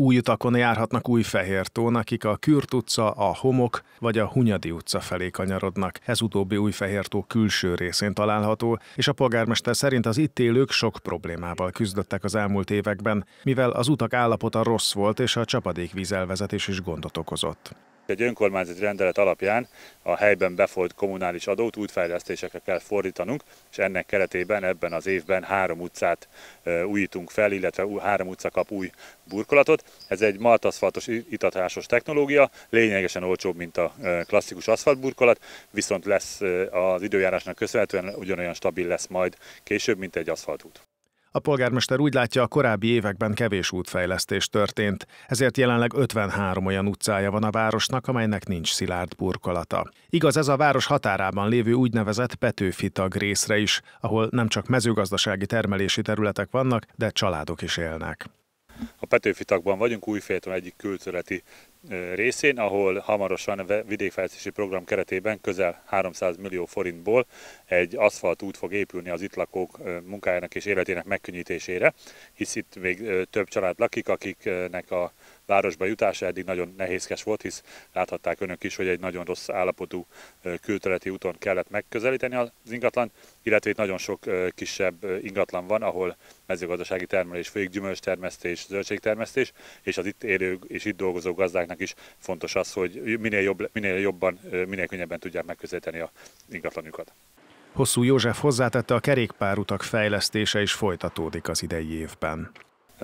új utakon járhatnak új Fehértón, akik a Kürt utca, a Homok vagy a Hunyadi utca felé kanyarodnak. Ez utóbbi új Fehértó külső részén található, és a polgármester szerint az itt élők sok problémával küzdöttek az elmúlt években, mivel az utak állapota rossz volt és a csapadékvízelvezetés is gondot okozott. Egy önkormányzati rendelet alapján a helyben befolyt kommunális adót útfejlesztésekre kell fordítanunk, és ennek keretében ebben az évben három utcát újítunk fel, illetve három utca kap új burkolatot. Ez egy maltaszfaltos itatásos technológia, lényegesen olcsóbb, mint a klasszikus aszfaltburkolat, viszont lesz az időjárásnak köszönhetően ugyanolyan stabil lesz majd később, mint egy aszfaltút. A polgármester úgy látja, a korábbi években kevés útfejlesztés történt, ezért jelenleg 53 olyan utcája van a városnak, amelynek nincs szilárd burkolata. Igaz ez a város határában lévő úgynevezett Petőfitag részre is, ahol nem csak mezőgazdasági termelési területek vannak, de családok is élnek. A Petőfi tagban vagyunk, Újfélton egyik külterületi részén, ahol hamarosan vidékfejlesztési program keretében közel 300 millió forintból egy aszfalt út fog épülni az itt lakók munkájának és életének megkönnyítésére, hisz itt még több család lakik, akiknek a városba jutása eddig nagyon nehézkes volt, hisz láthatták önök is, hogy egy nagyon rossz állapotú külterületi úton kellett megközelíteni az ingatlan, illetve itt nagyon sok kisebb ingatlan van, ahol mezőgazdasági termelés folyik, gyümölcstermesztés, zöldségtermesztés, és az itt élő és itt dolgozó gazdáknak is fontos az, hogy minél, jobb, minél jobban, minél könnyebben tudják megközelíteni az ingatlanjukat. Hosszú József hozzátette, a kerékpárutak fejlesztése is folytatódik az idei évben.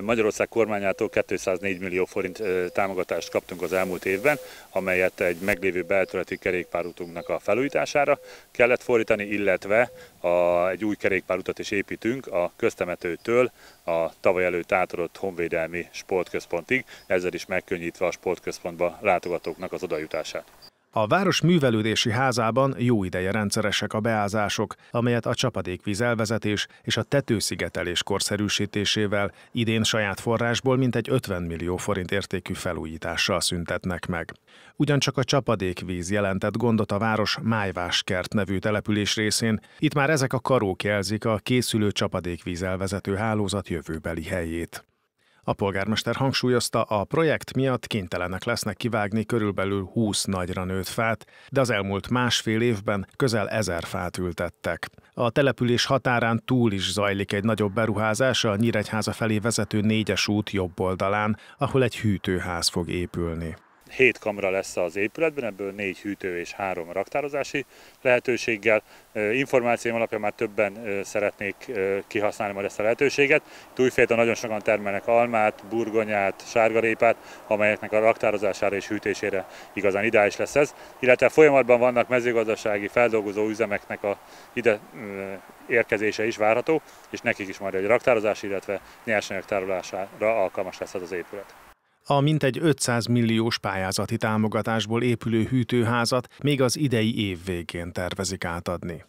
Magyarország kormányától 204 millió forint támogatást kaptunk az elmúlt évben, amelyet egy meglévő beltöleti kerékpárutunknak a felújítására kellett fordítani, illetve a, egy új kerékpárutat is építünk a köztemetőtől a tavaly előtt átadott honvédelmi sportközpontig, ezzel is megkönnyítve a sportközpontba látogatóknak az odajutását. A város művelődési házában jó ideje rendszeresek a beázások, amelyet a csapadékvíz elvezetés és a tetőszigetelés korszerűsítésével idén saját forrásból mintegy 50 millió forint értékű felújítással szüntetnek meg. Ugyancsak a csapadékvíz jelentett gondot a város Májváskert nevű település részén, itt már ezek a karók jelzik a készülő csapadékvíz elvezető hálózat jövőbeli helyét. A polgármester hangsúlyozta, a projekt miatt kénytelenek lesznek kivágni körülbelül 20 nagyra nőtt fát, de az elmúlt másfél évben közel ezer fát ültettek. A település határán túl is zajlik egy nagyobb beruházás a Nyíregyháza felé vezető négyes út jobb oldalán, ahol egy hűtőház fog épülni. 7 kamra lesz az épületben, ebből 4 hűtő és 3 raktározási lehetőséggel. Információim alapján már többen szeretnék kihasználni majd ezt a lehetőséget. Itt nagyon sokan termelnek almát, burgonyát, sárgarépát, amelyeknek a raktározására és hűtésére igazán ideális lesz ez. Illetve folyamatban vannak mezőgazdasági feldolgozó üzemeknek a ide érkezése is várható, és nekik is majd egy raktározás, illetve nyersanyag tárolására alkalmas lesz ez az épület. A mintegy 500 milliós pályázati támogatásból épülő hűtőházat még az idei év végén tervezik átadni.